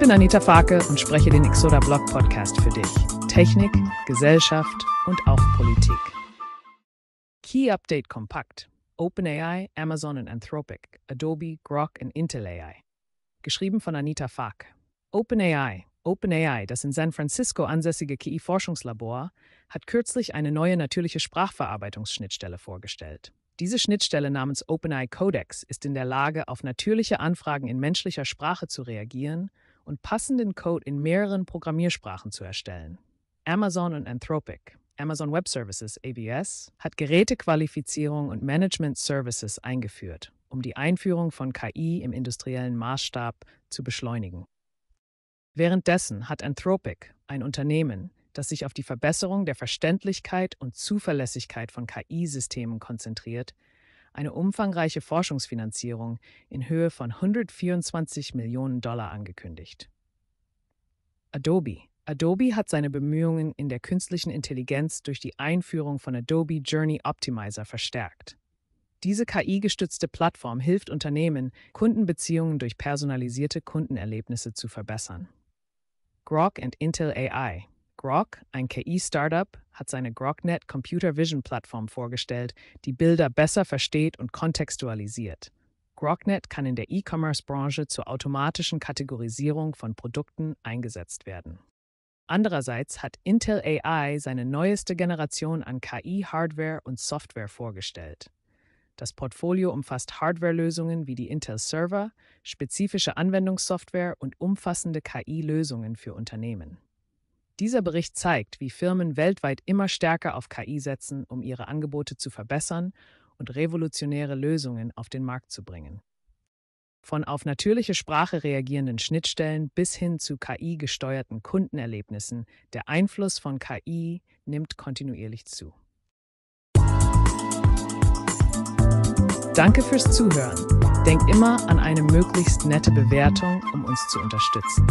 bin Anita Farke und spreche den Exoda Blog Podcast für dich. Technik, Gesellschaft und auch Politik. Key Update kompakt. OpenAI, Amazon und Anthropic, Adobe, Grok und Intel AI. Geschrieben von Anita Fark. OpenAI, OpenAI, das in San Francisco ansässige KI-Forschungslabor, hat kürzlich eine neue natürliche Sprachverarbeitungsschnittstelle vorgestellt. Diese Schnittstelle namens OpenAI Codex ist in der Lage, auf natürliche Anfragen in menschlicher Sprache zu reagieren und passenden Code in mehreren Programmiersprachen zu erstellen. Amazon und Anthropic, Amazon Web Services AWS, hat Gerätequalifizierung und Management Services eingeführt, um die Einführung von KI im industriellen Maßstab zu beschleunigen. Währenddessen hat Anthropic, ein Unternehmen, das sich auf die Verbesserung der Verständlichkeit und Zuverlässigkeit von KI-Systemen konzentriert, eine umfangreiche Forschungsfinanzierung in Höhe von 124 Millionen Dollar angekündigt. Adobe. Adobe hat seine Bemühungen in der künstlichen Intelligenz durch die Einführung von Adobe Journey Optimizer verstärkt. Diese KI-gestützte Plattform hilft Unternehmen, Kundenbeziehungen durch personalisierte Kundenerlebnisse zu verbessern. Grok und Intel AI Grok, ein KI-Startup, hat seine GrokNet Computer Vision Plattform vorgestellt, die Bilder besser versteht und kontextualisiert. Grognet kann in der E-Commerce-Branche zur automatischen Kategorisierung von Produkten eingesetzt werden. Andererseits hat Intel AI seine neueste Generation an KI-Hardware und Software vorgestellt. Das Portfolio umfasst Hardwarelösungen wie die Intel Server, spezifische Anwendungssoftware und umfassende KI-Lösungen für Unternehmen. Dieser Bericht zeigt, wie Firmen weltweit immer stärker auf KI setzen, um ihre Angebote zu verbessern und revolutionäre Lösungen auf den Markt zu bringen. Von auf natürliche Sprache reagierenden Schnittstellen bis hin zu KI-gesteuerten Kundenerlebnissen, der Einfluss von KI nimmt kontinuierlich zu. Danke fürs Zuhören. Denkt immer an eine möglichst nette Bewertung, um uns zu unterstützen.